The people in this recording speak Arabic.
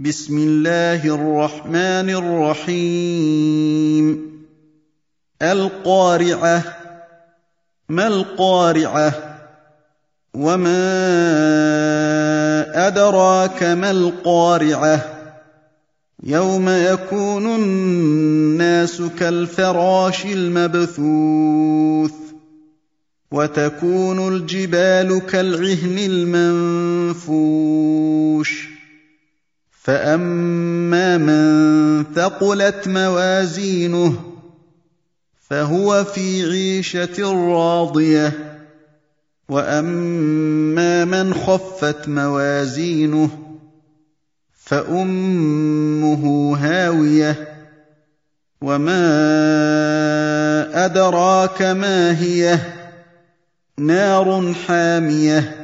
بسم الله الرحمن الرحيم القارعه ما القارعه وما ادراك ما القارعه يوم يكون الناس كالفراش المبثوث وتكون الجبال كالعهن المنفوش فاما من ثقلت موازينه فهو في عيشه راضيه واما من خفت موازينه فامه هاويه وما ادراك ما هي نار حاميه